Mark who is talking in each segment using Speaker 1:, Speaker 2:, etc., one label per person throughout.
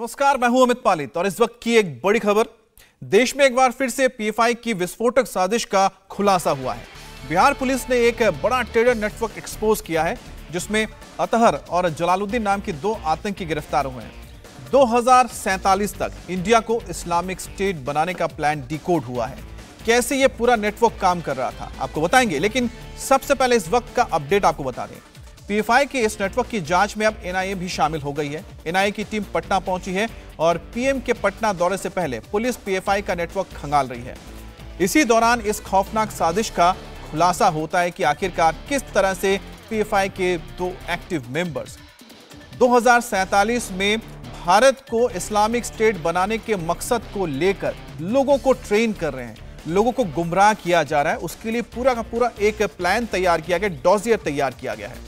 Speaker 1: नमस्कार मैं हूं अमित पालित और इस वक्त की एक बड़ी खबर देश में एक बार फिर से पीएफआई की विस्फोटक साजिश का खुलासा हुआ है बिहार पुलिस ने एक बड़ा ट्रेडर नेटवर्क एक्सपोज किया है जिसमें अतहर और जलालुद्दीन नाम के दो आतंकी गिरफ्तार हुए हैं दो तक इंडिया को इस्लामिक स्टेट बनाने का प्लान डिकोड हुआ है कैसे ये पूरा नेटवर्क काम कर रहा था आपको बताएंगे लेकिन सबसे पहले इस वक्त का अपडेट आपको बता दें पीएफआई के इस नेटवर्क की जांच में अब एनआईए भी शामिल हो गई है एनआईए की टीम पटना पहुंची है और पीएम के पटना दौरे से पहले पुलिस पीएफआई का नेटवर्क खंगाल रही है इसी दौरान इस खौफनाक साजिश का खुलासा होता है कि आखिरकार किस तरह से पीएफआई के दो एक्टिव मेंबर्स दो में भारत को इस्लामिक स्टेट बनाने के मकसद को लेकर लोगों को ट्रेन कर रहे हैं लोगों को गुमराह किया जा रहा है उसके लिए पूरा का पूरा एक प्लान तैयार किया गया डॉजियर तैयार किया गया है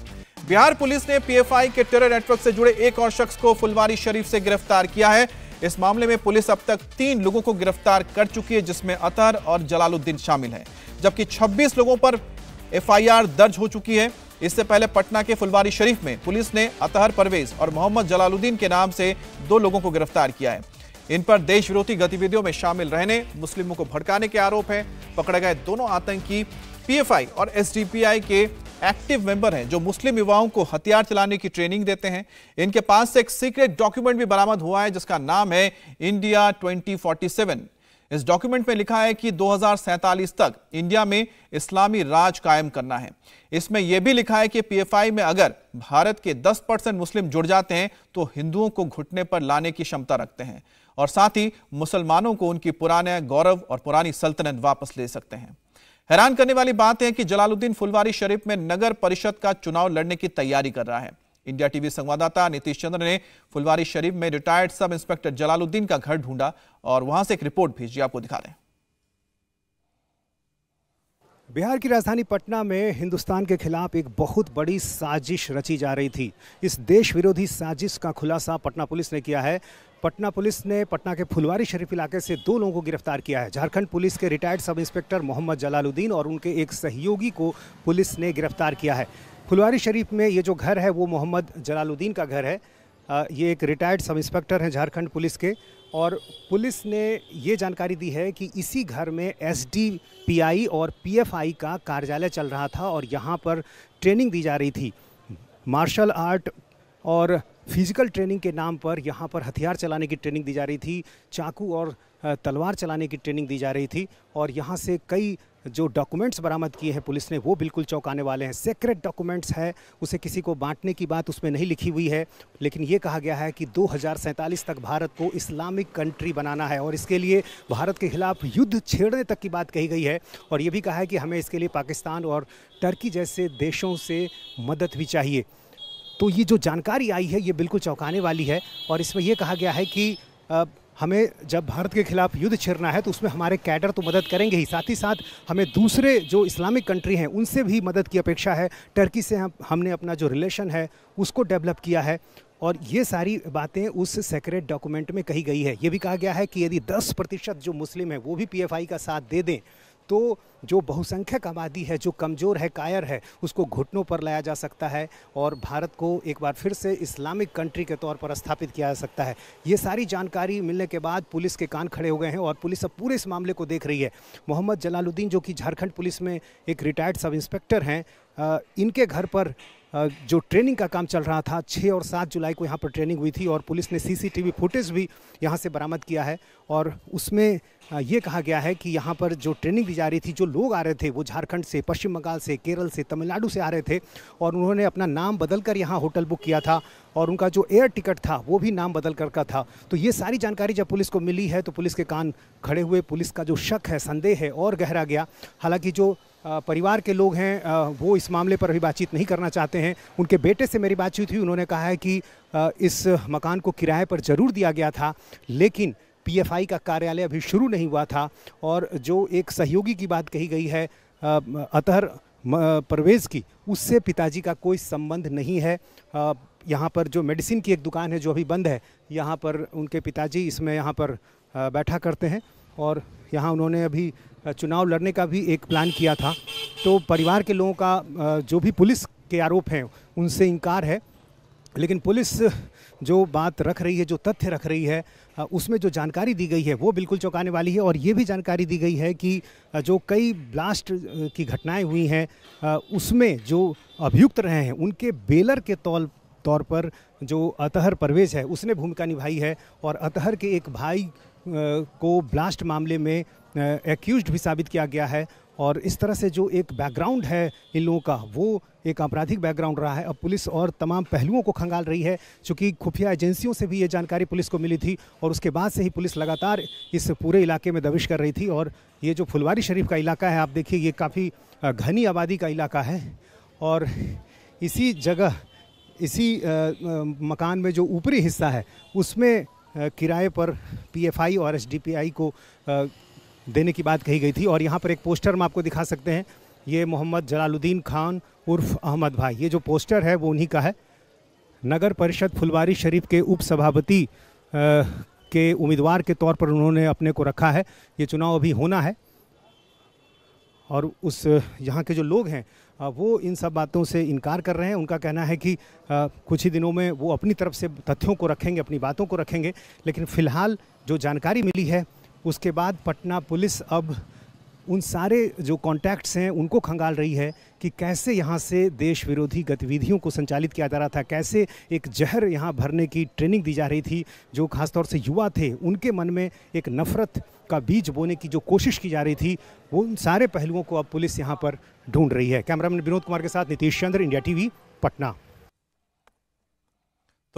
Speaker 1: बिहार पुलिस ने पीएफआई के टेरर नेटवर्क से जुड़े एक और शख्स को फुलवारी शरीफ से गिरफ्तार किया है इस मामले में पुलिस अब तक तीन लोगों को गिरफ्तार कर चुकी है जिसमें अतर और जलालुद्दीन शामिल हैं जबकि 26 लोगों पर एफआईआर दर्ज हो चुकी है इससे पहले पटना के फुलवारी शरीफ में पुलिस ने अतहर परवेज और मोहम्मद जलालुद्दीन के नाम से दो लोगों को गिरफ्तार किया है इन पर देश विरोधी गतिविधियों में शामिल रहने मुस्लिमों को भड़काने के आरोप है पकड़े गए दोनों आतंकी पीएफआई और एसडीपीआई के एक्टिव मेंबर हैं जो मुस्लिम युवाओं को हथियार चलाने की ट्रेनिंग देते हैं इनके पास से एक सीक्रेट डॉक्यूमेंट भी बरामद हुआ है जिसका नाम है इंडिया 2047 इस डॉक्यूमेंट में लिखा है कि दो तक इंडिया में इस्लामी राज कायम करना है इसमें यह भी लिखा है कि पी में अगर भारत के दस मुस्लिम जुड़ जाते हैं तो हिंदुओं को घुटने पर लाने की क्षमता रखते हैं और साथ ही मुसलमानों को उनकी पुराने गौरव और पुरानी सल्तनत वापस ले सकते हैं हैरान करने वाली बात है कि जलालुद्दीन फुलवारी शरीफ में नगर परिषद का चुनाव लड़ने की तैयारी कर रहा है इंडिया टीवी संवाददाता नीतीश चंद्र ने फुलवारी शरीफ में रिटायर्ड सब इंस्पेक्टर जलालुद्दीन का घर ढूंढा और वहां से एक रिपोर्ट भेजी आपको दिखा रहे
Speaker 2: बिहार की राजधानी पटना में हिंदुस्तान के खिलाफ एक बहुत बड़ी साजिश रची जा रही थी इस देश विरोधी साजिश का खुलासा पटना पुलिस ने किया है पटना पुलिस ने पटना के फुलवारी शरीफ इलाके से दो लोगों को गिरफ्तार किया है झारखंड पुलिस के retired sub inspector Mohammad Jalaluddin और उनके एक सहयोगी को पुलिस ने गिरफ्तार किया है फुलवारी शरीफ में ये जो घर है वो मोहम्मद जलालुद्दीन का घर है ये एक रिटायर्ड सब इंस्पेक्टर हैं झारखंड पुलिस के और पुलिस ने ये जानकारी दी है कि इसी घर में एस और पी का कार्यालय चल रहा था और यहाँ पर ट्रेनिंग दी जा रही थी मार्शल आर्ट और फिज़िकल ट्रेनिंग के नाम पर यहाँ पर हथियार चलाने की ट्रेनिंग दी जा रही थी चाकू और तलवार चलाने की ट्रेनिंग दी जा रही थी और यहाँ से कई जो डॉक्यूमेंट्स बरामद किए हैं पुलिस ने वो बिल्कुल चौंकाने वाले हैं सेक्रेट डॉक्यूमेंट्स है उसे किसी को बांटने की बात उसमें नहीं लिखी हुई है लेकिन ये कहा गया है कि दो तक भारत को इस्लामिक कंट्री बनाना है और इसके लिए भारत के खिलाफ युद्ध छेड़ने तक की बात कही गई है और ये भी कहा है कि हमें इसके लिए पाकिस्तान और टर्की जैसे देशों से मदद भी चाहिए तो ये जो जानकारी आई है ये बिल्कुल चौंकाने वाली है और इसमें यह कहा गया है कि हमें जब भारत के खिलाफ युद्ध छिड़ना है तो उसमें हमारे कैडर तो मदद करेंगे ही साथ ही साथ हमें दूसरे जो इस्लामिक कंट्री हैं उनसे भी मदद की अपेक्षा है टर्की से हम हमने अपना जो रिलेशन है उसको डेवलप किया है और ये सारी बातें उस सेक्रेट डॉक्यूमेंट में कही गई है ये भी कहा गया है कि यदि दस प्रतिशत जो मुस्लिम हैं वो भी पी का साथ दे दें तो जो बहुसंख्यक आबादी है जो कमज़ोर है कायर है उसको घुटनों पर लाया जा सकता है और भारत को एक बार फिर से इस्लामिक कंट्री के तौर पर स्थापित किया जा सकता है ये सारी जानकारी मिलने के बाद पुलिस के कान खड़े हो गए हैं और पुलिस अब पूरे इस मामले को देख रही है मोहम्मद जलालुद्दीन जो कि झारखंड पुलिस में एक रिटायर्ड सब इंस्पेक्टर हैं इनके घर पर जो ट्रेनिंग का काम चल रहा था 6 और 7 जुलाई को यहाँ पर ट्रेनिंग हुई थी और पुलिस ने सीसीटीवी फुटेज भी यहाँ से बरामद किया है और उसमें ये कहा गया है कि यहाँ पर जो ट्रेनिंग दी जा रही थी जो लोग आ रहे थे वो झारखंड से पश्चिम बंगाल से केरल से तमिलनाडु से आ रहे थे और उन्होंने अपना नाम बदल कर यहाँ होटल बुक किया था और उनका जो एयर टिकट था वो भी नाम बदल कर का था तो ये सारी जानकारी जब पुलिस को मिली है तो पुलिस के कान खड़े हुए पुलिस का जो शक है संदेह है और गहरा गया हालांकि जो परिवार के लोग हैं वो इस मामले पर अभी बातचीत नहीं करना चाहते हैं उनके बेटे से मेरी बातचीत हुई उन्होंने कहा है कि इस मकान को किराए पर ज़रूर दिया गया था लेकिन पीएफआई का कार्यालय अभी शुरू नहीं हुआ था और जो एक सहयोगी की बात कही गई है अतहर परवेज़ की उससे पिताजी का कोई संबंध नहीं है यहाँ पर जो मेडिसिन की एक दुकान है जो अभी बंद है यहाँ पर उनके पिताजी इसमें यहाँ पर बैठा करते हैं और यहाँ उन्होंने अभी चुनाव लड़ने का भी एक प्लान किया था तो परिवार के लोगों का जो भी पुलिस के आरोप हैं उनसे इनकार है लेकिन पुलिस जो बात रख रही है जो तथ्य रख रही है उसमें जो जानकारी दी गई है वो बिल्कुल चौंकाने वाली है और ये भी जानकारी दी गई है कि जो कई ब्लास्ट की घटनाएं हुई हैं उसमें जो अभियुक्त रहे हैं उनके बेलर के तौर तौर पर जो अतहर परवेज है उसने भूमिका निभाई है और अतहर के एक भाई को ब्लास्ट मामले में एक्यूज भी साबित किया गया है और इस तरह से जो एक बैकग्राउंड है इन लोगों का वो एक आपराधिक बैकग्राउंड रहा है अब पुलिस और तमाम पहलुओं को खंगाल रही है चूँकि खुफिया एजेंसियों से भी ये जानकारी पुलिस को मिली थी और उसके बाद से ही पुलिस लगातार इस पूरे इलाके में दबिश कर रही थी और ये जो फुलवारी शरीफ का इलाका है आप देखिए ये काफ़ी घनी आबादी का इलाका है और इसी जगह इसी मकान में जो ऊपरी हिस्सा है उसमें किराए पर पीएफआई और एसडीपीआई को देने की बात कही गई थी और यहाँ पर एक पोस्टर हम आपको दिखा सकते हैं ये मोहम्मद जलालुद्दीन खान उर्फ अहमद भाई ये जो पोस्टर है वो उन्हीं का है नगर परिषद फुलवारी शरीफ के उप सभापति के उम्मीदवार के तौर पर उन्होंने अपने को रखा है ये चुनाव अभी होना है और उस यहाँ के जो लोग हैं वो इन सब बातों से इनकार कर रहे हैं उनका कहना है कि कुछ ही दिनों में वो अपनी तरफ से तथ्यों को रखेंगे अपनी बातों को रखेंगे लेकिन फ़िलहाल जो जानकारी मिली है उसके बाद पटना पुलिस अब उन सारे जो कॉन्टैक्ट्स हैं उनको खंगाल रही है कि कैसे यहाँ से देश विरोधी गतिविधियों को संचालित किया जा रहा था कैसे एक जहर यहाँ भरने की ट्रेनिंग दी जा रही थी जो खासतौर से युवा थे उनके मन में एक नफ़रत का बीज बोने की जो कोशिश की जा रही थी वो उन सारे पहलुओं को अब पुलिस यहाँ पर ढूंढ रही है कैमरामैन विनोद कुमार के साथ नीतीश चंद्र इंडिया टीवी पटना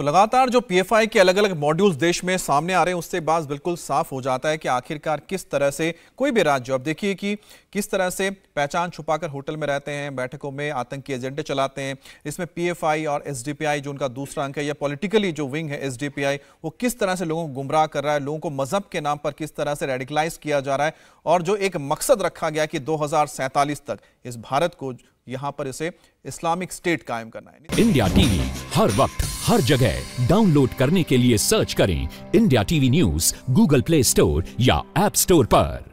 Speaker 1: तो लगातार जो पीएफआई के अलग अलग मॉड्यूल्स देश में सामने आ रहे हैं उससे बात बिल्कुल साफ हो जाता है कि आखिरकार किस तरह से कोई भी राज्य अब देखिए कि किस तरह से पहचान छुपाकर होटल में रहते हैं बैठकों में आतंकी एजेंडे चलाते हैं इसमें पीएफआई और एसडीपीआई जो उनका दूसरा अंक है या पॉलिटिकली जो विंग है एस वो किस तरह से लोगों को गुमराह कर रहा है लोगों को मजहब के नाम पर किस तरह से रेडिकलाइज किया जा रहा है और जो एक मकसद रखा गया कि दो तक इस भारत को यहाँ पर इसे इस्लामिक स्टेट कायम करना
Speaker 2: है इंडिया टीवी हर वक्त हर जगह डाउनलोड करने के लिए सर्च करें India TV news Google Play Store या एप स्टोर पर